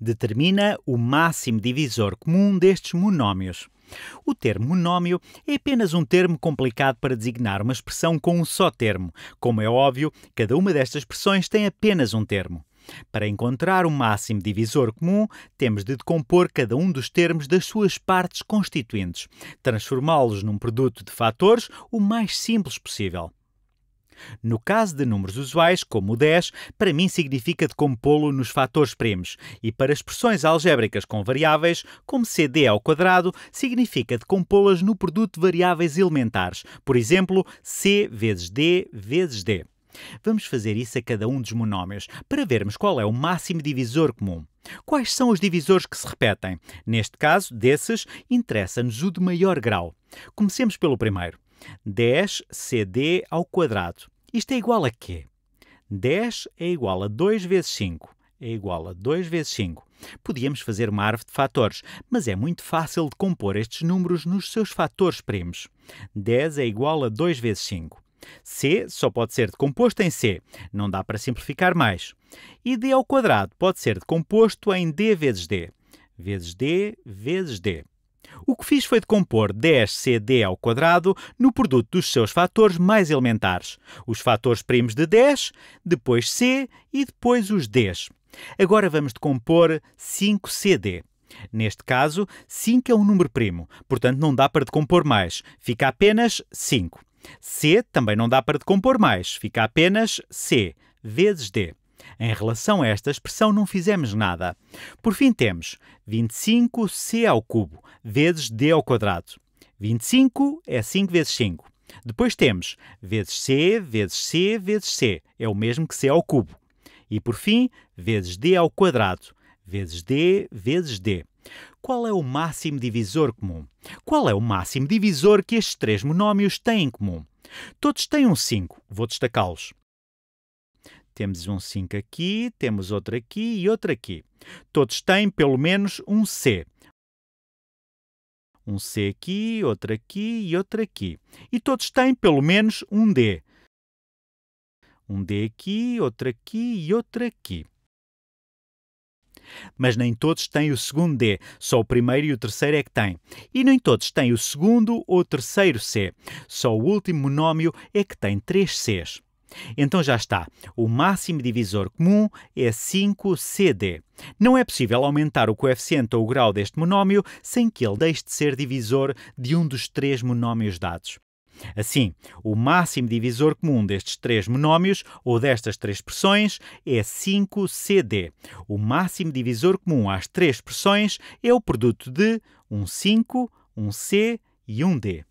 Determina o máximo divisor comum destes monómios. O termo monómio é apenas um termo complicado para designar uma expressão com um só termo. Como é óbvio, cada uma destas expressões tem apenas um termo. Para encontrar o máximo divisor comum, temos de decompor cada um dos termos das suas partes constituintes, transformá-los num produto de fatores o mais simples possível. No caso de números usuais, como o 10, para mim significa decompô-lo nos fatores primos, e para expressões algébricas com variáveis, como CD ao quadrado, significa decompô-las no produto de variáveis elementares, por exemplo, C vezes D vezes D. Vamos fazer isso a cada um dos monómios para vermos qual é o máximo divisor comum. Quais são os divisores que se repetem? Neste caso, desses, interessa-nos o de maior grau. Comecemos pelo primeiro. 10 CD ao quadrado. Isto é igual a quê? 10 é igual a 2 vezes 5 é igual a 2 vezes 5. Podíamos fazer uma árvore de fatores, mas é muito fácil de compor estes números nos seus fatores primos. 10 é igual a 2 vezes 5. C só pode ser decomposto em C, não dá para simplificar mais. E D ao quadrado pode ser decomposto em D vezes D, vezes D vezes D. O que fiz foi decompor 10cd ao quadrado no produto dos seus fatores mais elementares, os fatores primos de 10, depois c e depois os Ds. Agora vamos decompor 5cd. Neste caso, 5 é um número primo, portanto não dá para decompor mais, fica apenas 5. C também não dá para decompor mais, fica apenas C vezes D. Em relação a esta expressão, não fizemos nada. Por fim, temos 25c ao cubo vezes d ao quadrado. 25 é 5 vezes 5. Depois temos vezes c vezes c vezes c, é o mesmo que c ao cubo. E por fim, vezes d ao quadrado, vezes d vezes d. Qual é o máximo divisor comum? Qual é o máximo divisor que estes três monómios têm em comum? Todos têm um 5, vou destacá-los. Temos um 5 aqui, temos outro aqui e outro aqui. Todos têm pelo menos um C. Um C aqui, outro aqui e outro aqui. E todos têm pelo menos um D. Um D aqui, outro aqui e outro aqui. Mas nem todos têm o segundo D, só o primeiro e o terceiro é que têm. E nem todos têm o segundo ou terceiro C, só o último monómio é que tem três Cs. Então já está. O máximo divisor comum é 5cd. Não é possível aumentar o coeficiente ou o grau deste monómio sem que ele deixe de ser divisor de um dos três monómios dados. Assim, o máximo divisor comum destes três monómios ou destas três pressões é 5cd. O máximo divisor comum às três pressões é o produto de um 5, um c e um d.